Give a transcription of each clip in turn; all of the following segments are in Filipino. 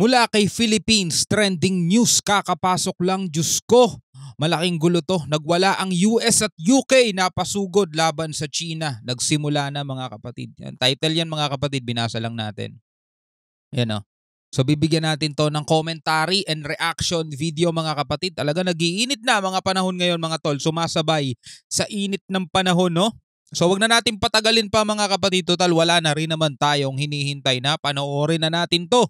Mula kay Philippines Trending News, kakapasok lang Diyos ko. Malaking gulo to. Nagwala ang US at UK napasugod laban sa China. Nagsimula na mga kapatid. Title yan mga kapatid, binasa lang natin. Yan o. Oh. So bibigyan natin to ng commentary and reaction video mga kapatid. Talaga nagiinit na mga panahon ngayon mga tol. Sumasabay sa init ng panahon no. So wag na natin patagalin pa mga kapatid. Total wala na rin naman tayong hinihintay na panoorin na natin to.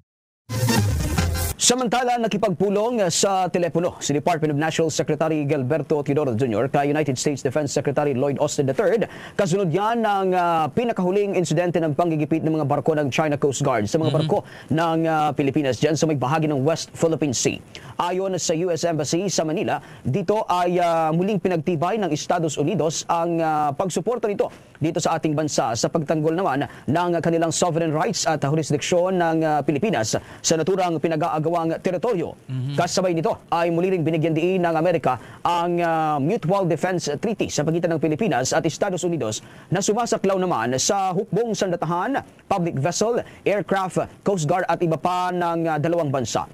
Samantala, nakipagpulong sa telepono si Department of National Secretary Gilberto Teodoro Jr. kay United States Defense Secretary Lloyd Austin III. Kasunod yan ng uh, pinakahuling insidente ng panggigipit ng mga barko ng China Coast Guard sa mga mm-hmm. barko mm-hmm. ng uh, Pilipinas dyan sa may bahagi ng West Philippine Sea. Ayon sa U.S. Embassy sa Manila, dito ay uh, muling pinagtibay ng Estados Unidos ang uh, pagsuporta nito dito sa ating bansa sa pagtanggol naman ng kanilang sovereign rights at jurisdiction ng ah, Pilipinas sa naturang pinag-aagawang teritoryo. Mm-hmm. Kasabay nito ay muli ring binigyan diin ng Amerika ang ah, Mutual Defense Treaty sa pagitan ng Pilipinas at Estados Unidos na sumasaklaw naman sa hukbong sandatahan, public vessel, aircraft, coast guard at iba pa ng ah, dalawang bansa.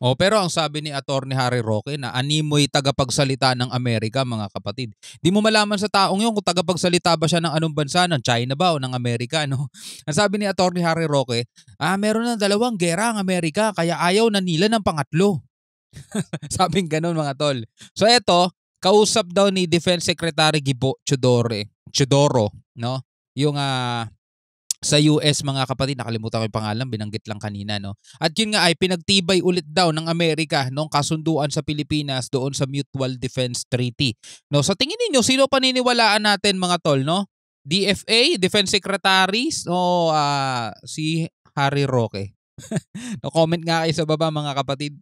Oh, pero ang sabi ni Attorney Harry Roque na animoy tagapagsalita ng Amerika mga kapatid. Di mo malaman sa taong yun kung tagapagsalita ba siya ng anong bansa, ng China ba o ng Amerika. No? Ang sabi ni Attorney Harry Roque, ah, meron na dalawang gera ang Amerika kaya ayaw na nila ng pangatlo. Sabing ganun mga tol. So eto, kausap daw ni Defense Secretary Gibo Chodore, Chodoro, no? Yung uh, sa US mga kapatid nakalimutan ko yung pangalan binanggit lang kanina no at yun nga ay pinagtibay ulit daw ng Amerika nung kasunduan sa Pilipinas doon sa Mutual Defense Treaty no sa tingin niyo sino paniniwalaan natin mga tol no DFA Defense Secretaries o uh, si Harry Roque no comment nga kayo sa baba mga kapatid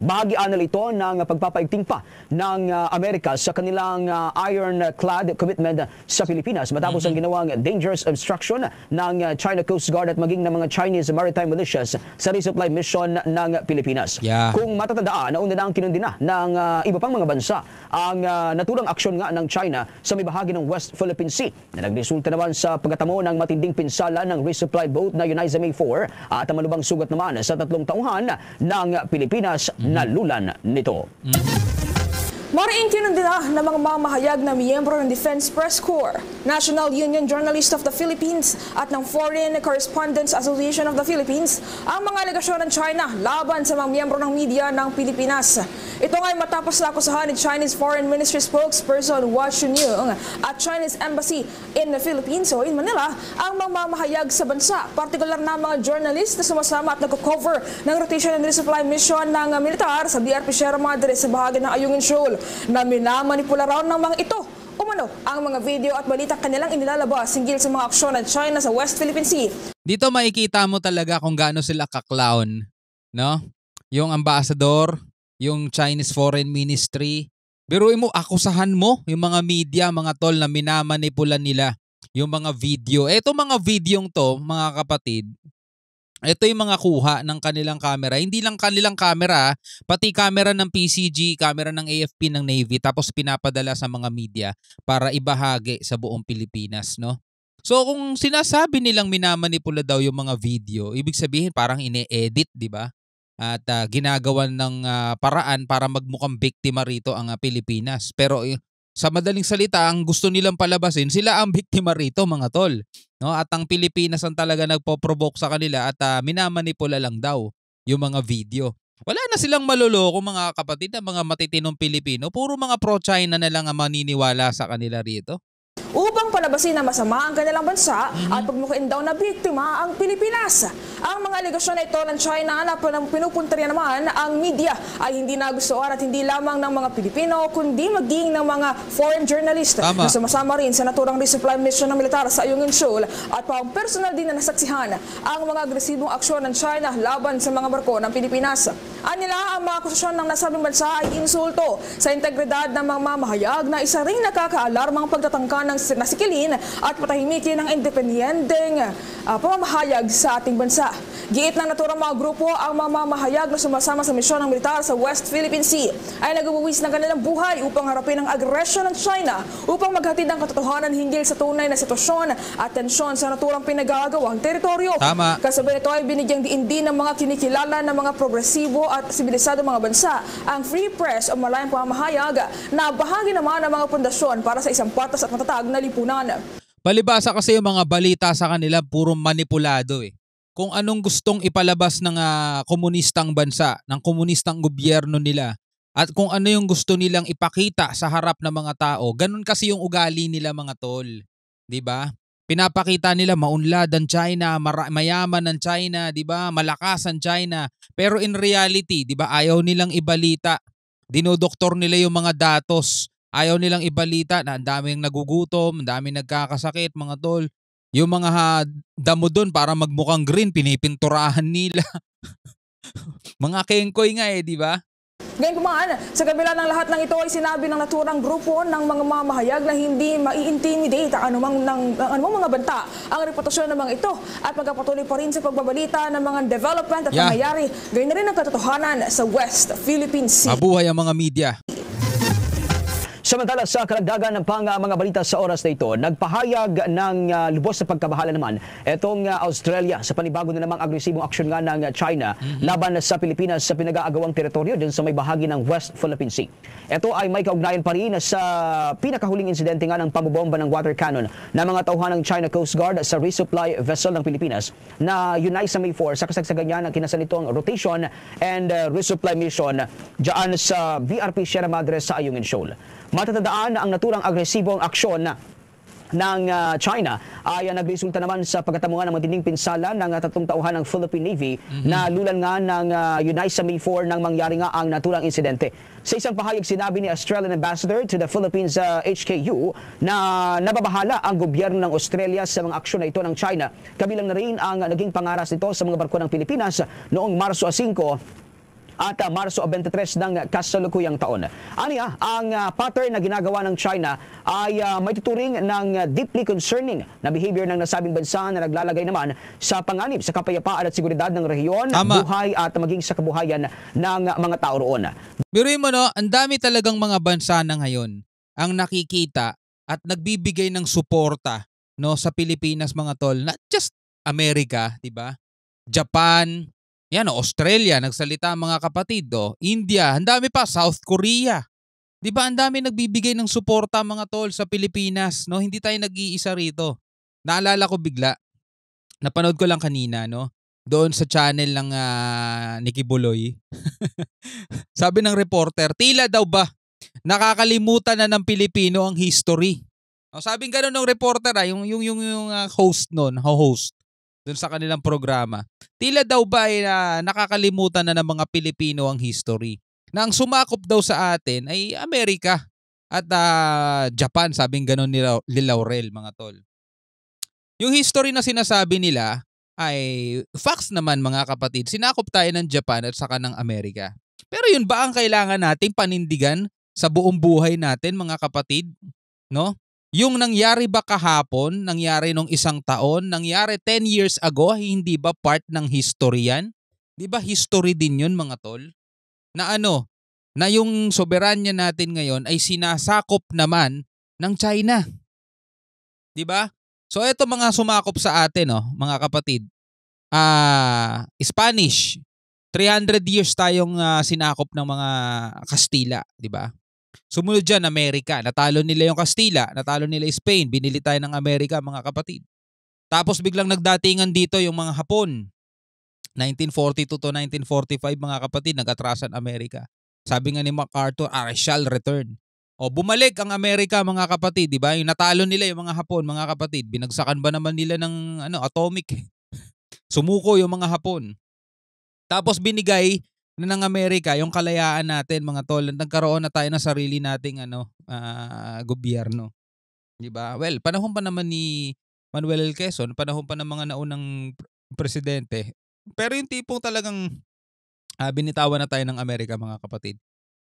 Bahagi anal ito ng pagpapaigting pa ng uh, Amerika sa kanilang ah, ironclad commitment sa Pilipinas matapos ang mm-hmm. ginawang dangerous obstruction ng ah, China Coast Guard at maging ng mga Chinese maritime militias sa resupply mission ng Pilipinas. Yeah. Kung matatandaan, nauna na ang kinundina ng iba pang mga bansa ang uh, naturang aksyon nga ng China sa may bahagi ng West Philippine Sea na nagresulta naman sa pagkatamo ng matinding pinsala ng resupply boat na United May 4 at malubang sugat naman sa tatlong tauhan ng Pilipinas na lulan nito. Mm-hmm. Mariintindihan ah, ng mga mamahayag na miyembro ng Defense Press Corps, National Union Journalists of the Philippines at ng Foreign Correspondents Association of the Philippines ang mga alegasyon ng China laban sa mga miyembro ng media ng Pilipinas. Ito ay matapos na akusahan ni Chinese Foreign Ministry spokesperson Hua Chunyong at Chinese Embassy in the Philippines o in Manila ang mga mamahayag sa bansa, partikular na mga journalist na sumasama at nagko-cover ng rotation and resupply mission ng militar sa BRP Sierra Madre sa bahagi ng Ayungin Shoal na minamanipula raw ng mga ito umano ang mga video at balita kanilang inilalabas hinggil sa mga aksyon ng China sa West Philippine Sea. Dito makikita mo talaga kung gaano sila kaklawn, no? Yung ambassador, yung Chinese Foreign Ministry, biruin mo, akusahan mo yung mga media, mga tol na minamanipula nila yung mga video. Eto mga videong to, mga kapatid, ito yung mga kuha ng kanilang camera. Hindi lang kanilang camera, ah. pati camera ng PCG, camera ng AFP ng Navy, tapos pinapadala sa mga media para ibahagi sa buong Pilipinas, no? So kung sinasabi nilang minamanipula daw yung mga video, ibig sabihin parang ine-edit, 'di ba? At uh, ah, ginagawan ng uh, paraan para magmukhang biktima rito ang uh, Pilipinas. Pero uh, sa madaling salita, ang gusto nilang palabasin, sila ang biktima rito mga tol. No? At ang Pilipinas ang talaga nagpo-provoke sa kanila at uh, minamanipula lang daw yung mga video. Wala na silang maloloko mga kapatid na mga matitinong Pilipino. Puro mga pro-China na lang ang maniniwala sa kanila rito upang palabasin na masama ang kanilang bansa mhm. at pagmukain daw na biktima ang Pilipinas. Ang mga aligasyon na ito ng China na pinupunta naman ang media ay hindi nagustuhan at hindi lamang ng mga Pilipino kundi maging ng mga foreign journalist Tama. na sumasama rin sa naturang resupply mission ng militar sa Ayungin Seoul at pang personal din na nasaksihan ang mga agresibong aksyon ng China laban sa mga barko ng Pilipinas. Anila ang mga akusasyon ng nasabing bansa ay insulto sa integridad ng mga mamahayag na isa ring nakakaalarmang pagtatangka ng nasikilin at patahimikin ang independenteng uh, pamamahayag sa ating bansa. Giit ng naturang mga grupo ang mamamahayag na sumasama sa misyon ng militar sa West Philippine Sea ay nagbubuwis ng kanilang buhay upang harapin ang agresyon ng China upang maghatid ng katotohanan hinggil sa tunay na sitwasyon at tensyon sa naturang pinagagawang teritoryo. Tama. Kasabay nito ay binigyang diindi ng mga kinikilala ng mga progresibo at sibilisado mga bansa ang free press o malayang pamahayag na bahagi naman ng mga pundasyon para sa isang patas at matatag na lipunan. Palibasa kasi yung mga balita sa kanila puro manipulado eh. Kung anong gustong ipalabas ng uh, komunistang bansa, ng komunistang gobyerno nila, at kung ano yung gusto nilang ipakita sa harap ng mga tao, ganun kasi yung ugali nila mga tol. 'Di ba? Pinapakita nila maunlad ang China, mayaman ang China, 'di ba? Malakas ang China. Pero in reality, 'di ba, ayaw nilang ibalita. Dinodoktor nila yung mga datos. Ayaw nilang ibalita na ang daming nagugutom, ang daming nagkakasakit mga tol. Yung mga ha, damo doon para magmukhang green, pinipinturahan nila. mga kengkoy nga eh, di ba? Gayunpaman, sa kabila ng lahat ng ito ay sinabi ng naturang grupo ng mga mamahayag na hindi mai-intimidate ang anumang, ng, ang anumang mga banta ang reputasyon ng mga ito at magkapatuloy pa rin sa pagbabalita ng mga development at yeah. nangyayari. Gayun na rin ang katotohanan sa West Philippine Sea. Mabuhay ang mga media. Samantala sa karagdagan ng pang mga balita sa oras na ito, nagpahayag ng uh, lubos sa pagkabahala naman etong uh, Australia sa panibago na namang agresibong aksyon nga ng ah, China mm-hmm. laban sa Pilipinas sa pinag-aagawang teritoryo din sa may bahagi ng West Philippine Sea. Ito ay may kaugnayan pa rin sa pinakahuling insidente nga ng pambobomba ng water cannon ng mga tauhan ng China Coast Guard sa resupply vessel ng Pilipinas na yunay sa May 4 sa kasagsagan niya ng kinasanitong rotation and uh, resupply mission dyan sa BRP Sierra Madre sa Ayungin Shoal. Matatandaan na ang naturang agresibong aksyon ng ah, China ay nagresulta naman sa pagkatamungan ng matinding pinsala ng tatlong tauhan ng Philippine Navy mm-hmm. na lulan nga ng uh, ah, UNICE sa May 4 nang mangyari nga ang naturang insidente. Sa isang pahayag sinabi ni Australian Ambassador to the Philippines uh, ah, HKU na nababahala ang gobyerno ng Australia sa mga aksyon na ito ng China. Kabilang na rin ang naging pangaras nito sa mga barko ng Pilipinas noong Marso 5 at ah, Marso 23 ng kasalukuyang taon. Ani ah, ang ah, pattern na ginagawa ng China ay uh, may tuturing ng deeply concerning na behavior ng nasabing bansa na naglalagay naman sa panganib sa kapayapaan at seguridad ng rehiyon, Tama. buhay at maging sa kabuhayan ng mga tao roon. Biruin mo no, ang dami talagang mga bansa na ngayon ang nakikita at nagbibigay ng suporta no sa Pilipinas mga tol not just Amerika, 'di ba? Japan, yan o, Australia, nagsalita ang mga kapatid o. Oh. India, ang dami pa, South Korea. 'Di ba ang dami nagbibigay ng suporta mga tol sa Pilipinas, no? Hindi tayo nag-iisa rito. Naalala ko bigla napanood ko lang kanina, no? Doon sa channel ng uh, ah, Nikki Buloy. Sabi ng reporter, tila daw ba nakakalimutan na ng Pilipino ang history. O, sabing gano'n ng reporter, ah, yung, yung, yung, yung uh, host noon, host doon sa kanilang programa. Tila daw ba ay eh, na nakakalimutan na ng mga Pilipino ang history na ang sumakop daw sa atin ay Amerika at uh, Japan, sabing ganun ni, Laurel mga tol. Yung history na sinasabi nila ay facts naman mga kapatid, sinakop tayo ng Japan at saka ng Amerika. Pero yun ba ang kailangan nating panindigan sa buong buhay natin mga kapatid? No? Yung nangyari ba kahapon, nangyari nung isang taon, nangyari 10 years ago, hindi ba part ng history yan? Di ba history din yun mga tol? Na ano, na yung soberanya natin ngayon ay sinasakop naman ng China. Di ba? So eto mga sumakop sa atin, oh, mga kapatid. Ah, uh, Spanish. 300 years tayong uh, sinakop ng mga Kastila, di ba? Sumunod dyan, Amerika. Natalo nila yung Kastila, natalo nila Spain, binili tayo ng Amerika mga kapatid. Tapos biglang nagdatingan dito yung mga Hapon. 1942 to 1945 mga kapatid, nag-atrasan Amerika. Sabi nga ni MacArthur, I shall return. O bumalik ang Amerika mga kapatid, di ba? Yung natalo nila yung mga Hapon mga kapatid, binagsakan ba naman nila ng ano, atomic? Sumuko yung mga Hapon. Tapos binigay na ng Amerika, yung kalayaan natin mga tol, nagkaroon na tayo ng sarili nating ano, uh, gobyerno. 'Di ba? Well, panahon pa naman ni Manuel L. Quezon, panahon pa ng mga naunang presidente. Pero yung tipong talagang uh, binitawan na tayo ng Amerika mga kapatid.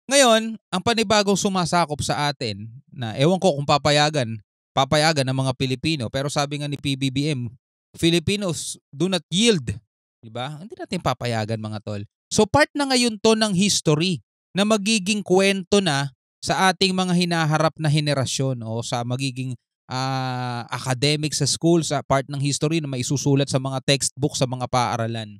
Ngayon, ang panibagong sumasakop sa atin na ewan ko kung papayagan, papayagan ng mga Pilipino. Pero sabi nga ni PBBM, Filipinos do not yield. Di ba? Hindi natin papayagan mga tol. So part na ngayon to ng history na magiging kwento na sa ating mga hinaharap na henerasyon o sa magiging uh, academic sa school sa part ng history na maisusulat sa mga textbook sa mga paaralan.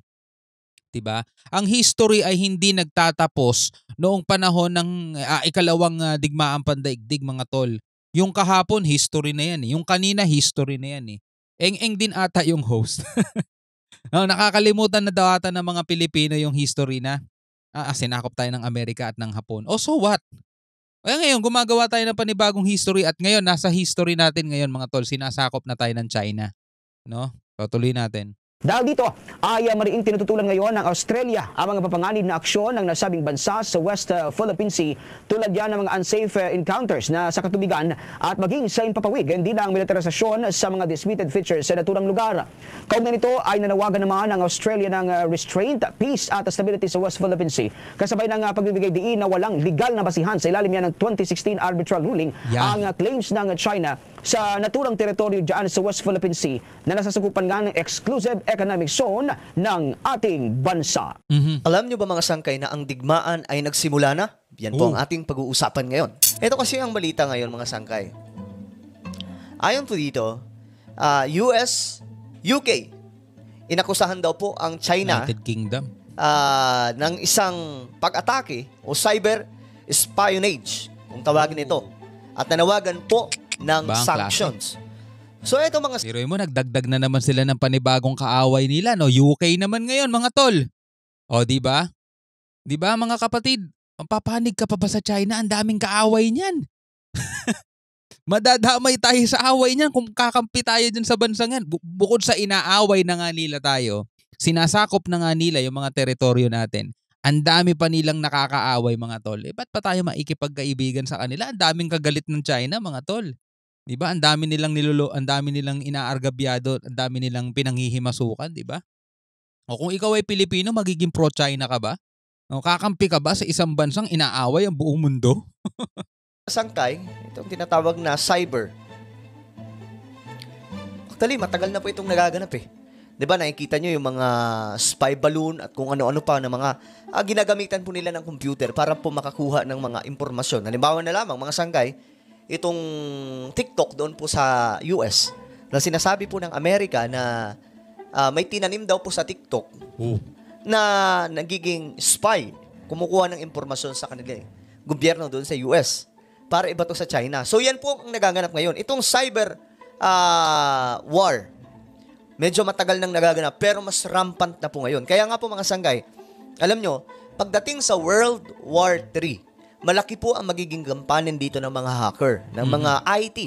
'Di ba? Ang history ay hindi nagtatapos noong panahon ng uh, ikalawang uh, digmaang pandaigdig mga tol. Yung kahapon history na 'yan, eh. yung kanina history na 'yan eh. Eng-eng din ata yung host. no, nakakalimutan na daw ata ng mga Pilipino yung history na ah, ah, sinakop tayo ng Amerika at ng Hapon. Oh, so what? Eh ngayon, gumagawa tayo ng panibagong history at ngayon, nasa history natin ngayon mga tol, sinasakop na tayo ng China. No? Tutuloy natin. Dahil dito, ay uh, mariing tinututulan ngayon ng Australia ang mga papanganib na aksyon ng nasabing bansa sa West uh, Philippine Sea tulad yan ng mga unsafe uh, encounters na sa katubigan at maging sa impapawig hindi lang militarisasyon sa mga disputed features sa naturang lugar. Kaugnay nito ay nanawagan naman ang Australia ng uh, restraint, peace at stability sa West Philippine Sea kasabay ng pagbibigay diin na walang legal na basihan sa ilalim yan ng 2016 arbitral ruling yeah. ang claims ng China sa naturang teritoryo dyan sa West Philippine Sea na nasasakupan nga ng exclusive economic zone ng ating bansa. Mm-hmm. Alam nyo ba mga sangkay na ang digmaan ay nagsimula na? Yan po Ooh. ang oh. ating pag-uusapan ngayon. Ito kasi ang balita ngayon mga sangkay. Ayon po dito, uh, ah, US, UK, inakusahan daw po ang China United Kingdom uh, ng isang pag-atake o cyber espionage kung tawagin ito. At nanawagan po ng Bang sanctions. Klase. So eto mga... Pero mo, nagdagdag na naman sila ng panibagong kaaway nila, no? UK naman ngayon, mga tol. O, di ba? Di ba, mga kapatid? Mapapanig ka pa ba sa China? Ang daming kaaway niyan. Madadamay tayo sa away niyan kung kakampi tayo dun sa bansangan. Bu- bukod sa inaaway na nga nila tayo, sinasakop na nga nila yung mga teritoryo natin. Ang dami pa nilang nakakaaway mga tol. Eh, ba't pa tayo maikipagkaibigan sa kanila? Ang daming kagalit ng China mga tol. 'Di ba? Ang dami nilang nilulo, ang dami nilang inaargabyado, ang dami nilang pinanghihimasukan, 'di ba? O kung ikaw ay Pilipino, magiging pro-China ka ba? O kakampi ka ba sa isang bansang inaaway ang buong mundo? Sangkay, itong tinatawag na cyber. Actually, matagal na po itong nagaganap eh. 'di ba nakikita niyo yung mga spy balloon at kung ano-ano pa ng mga ah, ginagamitan po nila ng computer para po makakuha ng mga impormasyon. Halimbawa na lamang mga sangkay, itong TikTok doon po sa US na sinasabi po ng Amerika na uh, may tinanim daw po sa TikTok Ooh. na nagiging spy, kumukuha ng impormasyon sa kanila eh, gobyerno doon sa US para ibato sa China. So yan po ang nagaganap ngayon. Itong cyber uh, war, medyo matagal nang nagaganap pero mas rampant na po ngayon. Kaya nga po mga sanggay, alam nyo, pagdating sa World War 3, malaki po ang magiging gampanin dito ng mga hacker, ng mm-hmm. mga IT,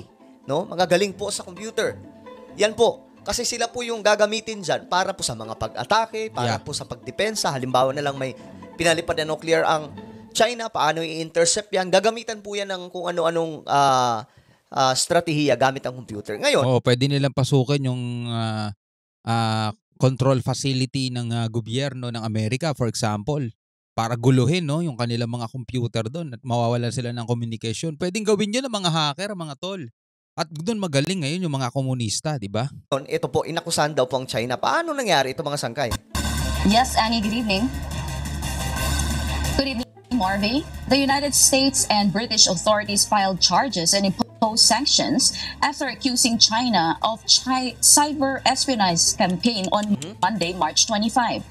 no? Mga galing po sa computer. Yan po. Kasi sila po yung gagamitin diyan para po sa mga pag-atake, para yeah. po sa pagdepensa. Halimbawa na lang may pinalipad na nuclear ang China, paano i-intercept yan? Gagamitan po yan ng kung ano-anong uh, ah, uh, ah, strategiya gamit ang computer. Ngayon, oh, pwede nilang pasukin yung uh, uh, control facility ng uh, gobyerno ng Amerika, for example para guluhin no yung kanilang mga computer doon at mawawalan sila ng communication. Pwedeng gawin 'yun ng mga hacker, mga tol. At doon magaling ngayon yung mga komunista, di ba? Ito po, inakusahan daw po ang China. Paano nangyari ito mga sangkay? Yes, Annie, good evening. Good evening, Marvy. The United States and British authorities filed charges and imposed sanctions after accusing China of chi- cyber espionage campaign on mm-hmm. Monday, March 25.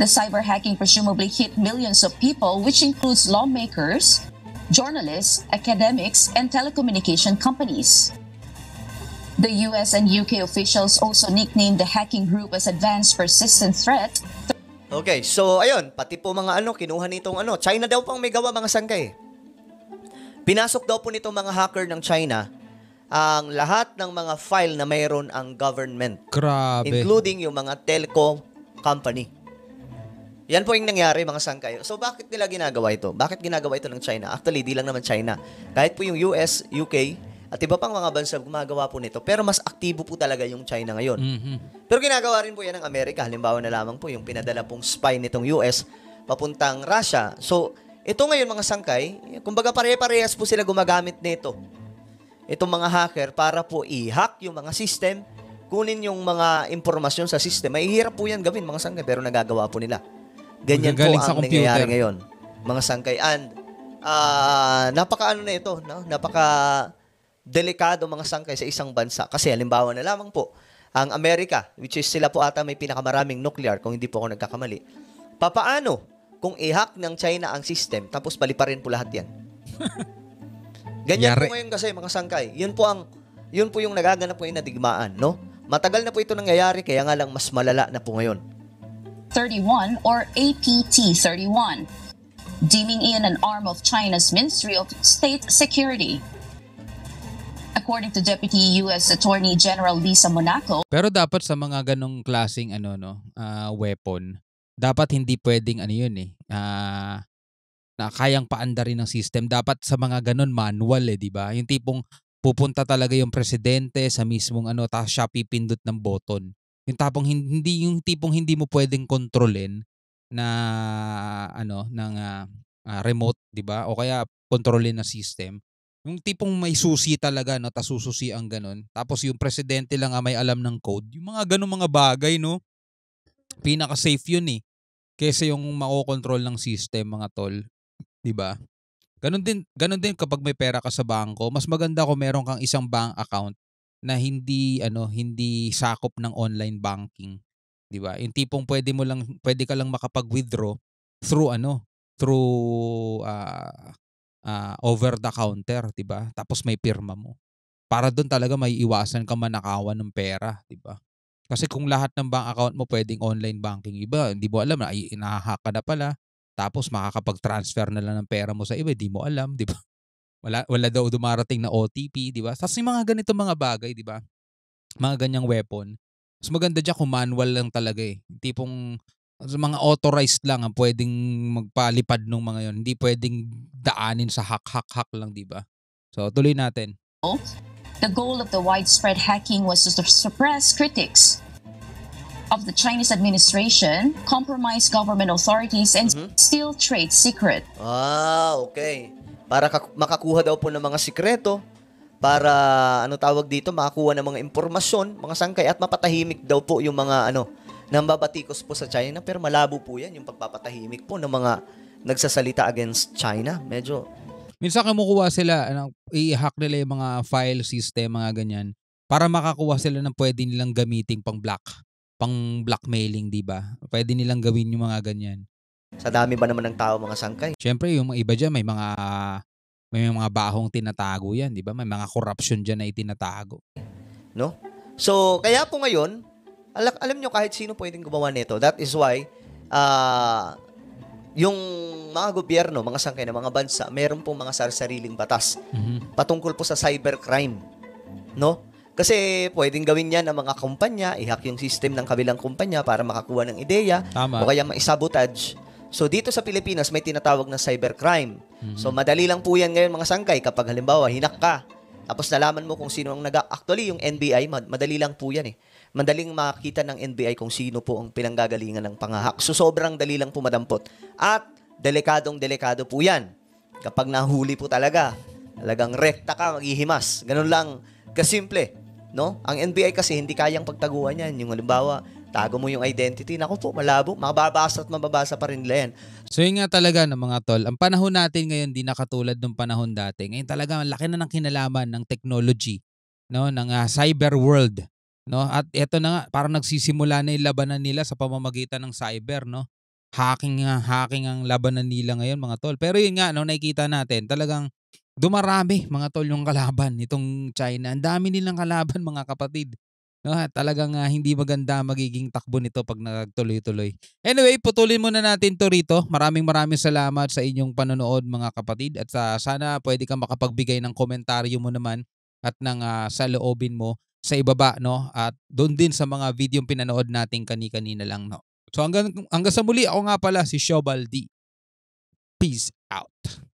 The cyber hacking presumably hit millions of people, which includes lawmakers, journalists, academics, and telecommunication companies. The US and UK officials also nicknamed the hacking group as Advanced Persistent Threat. Okay, so ayun, pati po mga ano, kinuha nitong ano, China daw pang may gawa mga sangkay. Pinasok daw po nito mga hacker ng China ang lahat ng mga file na mayroon ang government. Grabe. Including yung mga telco company. Yan po yung nangyari mga sangkay. So bakit nila ginagawa ito? Bakit ginagawa ito ng China? Actually, di lang naman China. Kahit po yung US, UK, at iba pang mga bansa gumagawa po nito. Pero mas aktibo po talaga yung China ngayon. Mm-hmm. Pero ginagawa rin po yan ng Amerika. Halimbawa na lamang po yung pinadala pong spy nitong US papuntang Russia. So ito ngayon mga sangkay, kumbaga pare-parehas po sila gumagamit nito. Itong mga hacker para po i-hack yung mga system, kunin yung mga impormasyon sa system. Mahihirap po yan gawin mga sangkay pero nagagawa po nila. Ganyan po ang nangyayari ngayon. Mga sangkay. And uh, ah, napaka ano na ito, no? napaka delikado mga sangkay sa isang bansa. Kasi halimbawa na lamang po, ang Amerika, which is sila po ata may pinakamaraming nuclear, kung hindi po ako nagkakamali, papaano kung ihack ng China ang system, tapos paliparin po lahat yan? Ganyan Yari. po ngayon kasi mga sangkay. Yun po ang yun po yung nagaganap ngayon na digmaan, no? Matagal na po ito nangyayari, kaya nga lang mas malala na po ngayon. 31 or APT 31, deeming in an arm of China's Ministry of State Security. According to Deputy U.S. Attorney General Lisa Monaco, Pero dapat sa mga ganong klasing ano no, uh, weapon, dapat hindi pwedeng ano yun eh. Uh, na kayang paandarin ng system. Dapat sa mga ganun manual eh, di ba? Yung tipong pupunta talaga yung presidente sa mismong ano, tapos siya pipindot ng button. Yung tapong hindi yung tipong hindi mo pwedeng kontrolin na ano ng uh, uh, remote, 'di ba? O kaya kontrolin na system. Yung tipong may susi talaga no, tasususi ang ganun. Tapos yung presidente lang ang may alam ng code. Yung mga ganung mga bagay no. Pinaka safe yun eh. Kaysa yung mako-control ng system mga tol, 'di ba? Ganun din, ganun din kapag may pera ka sa bangko, mas maganda kung meron kang isang bank account na hindi ano hindi sakop ng online banking, 'di ba? Yung tipong pwede mo lang pwede ka lang makapag-withdraw through ano, through uh, uh, over the counter, 'di ba? Tapos may pirma mo. Para doon talaga may iwasan ka manakawan ng pera, 'di ba? Kasi kung lahat ng bank account mo pwedeng online banking, iba, hindi mo alam na inahack ka na pala. Tapos makakapag-transfer na lang ng pera mo sa iba, hindi mo alam, 'di ba? Wala, wala daw dumarating na OTP, di ba? Sa yung mga ganito mga bagay, di ba? Mga ganyang weapon. Mas maganda dyan kung manual lang talaga eh. Tipong mga authorized lang ang pwedeng magpalipad ng mga yon. Hindi pwedeng daanin sa hack-hack-hack lang, di ba? So, tuloy natin. The goal of the widespread hacking was to suppress critics of the Chinese administration, compromise government authorities, and mm-hmm. steal trade secret. Ah, okay para makakuha daw po ng mga sikreto, para ano tawag dito, makakuha ng mga impormasyon, mga sangkay at mapatahimik daw po yung mga ano, nambabatikos po sa China. Pero malabo po yan, yung pagpapatahimik po ng mga nagsasalita against China. Medyo... Minsan kumukuha sila, ano, i-hack nila yung mga file system, mga ganyan, para makakuha sila ng pwede nilang gamitin pang black, pang blackmailing, di ba? Pwede nilang gawin yung mga ganyan. Sa dami ba naman ng tao mga sangkay? Siyempre, yung mga iba dyan, may mga may mga bahong tinatago yan, di ba? May mga corruption dyan na itinatago. No? So, kaya po ngayon, alam, alam nyo kahit sino pwedeng gumawa nito. That is why, uh, yung mga gobyerno, mga sangkay na mga bansa, meron pong mga sariling batas mm-hmm. patungkol po sa cybercrime. No? Kasi pwedeng gawin yan ng mga kumpanya, i-hack yung system ng kabilang kumpanya para makakuha ng ideya Tama. o kaya ma-sabotage So dito sa Pilipinas may tinatawag na cybercrime. Mm-hmm. So madali lang po yan ngayon mga sangkay kapag halimbawa hinak ka. Tapos nalaman mo kung sino ang nag Actually, yung NBI, madali lang po yan eh. Madaling makita ng NBI kung sino po ang pinanggagalingan ng pangahak. So sobrang dali lang po madampot. At delikadong delikado po yan. Kapag nahuli po talaga, talagang rekta ka, maghihimas. Ganun lang kasimple. No? Ang NBI kasi hindi kayang pagtaguan yan. Yung halimbawa, Tago mo yung identity. Naku po, malabo. Mababasa at mababasa pa rin nila yan. So yun nga talaga ng mga tol, ang panahon natin ngayon di nakatulad ng panahon dati. Ngayon talaga laki na ng kinalaman ng technology, no, ng uh, cyber world, no? At eto na nga, parang nagsisimula na 'yung labanan nila sa pamamagitan ng cyber, no? Hacking nga, hacking ang labanan nila ngayon, mga tol. Pero yun nga, no, nakikita natin, talagang dumarami, mga tol, yung kalaban nitong China. Ang dami nilang kalaban, mga kapatid. No, ah, talagang uh, hindi maganda magiging takbo nito pag nagtuloy-tuloy. Anyway, putulin muna natin to rito. Maraming maraming salamat sa inyong panonood mga kapatid at uh, sana pwede kang makapagbigay ng komentaryo mo naman at ng uh, saloobin mo sa ibaba no at doon din sa mga video pinanood natin kani-kanina lang no. So hanggang hanggang sa muli ako nga pala si Shobal Peace out.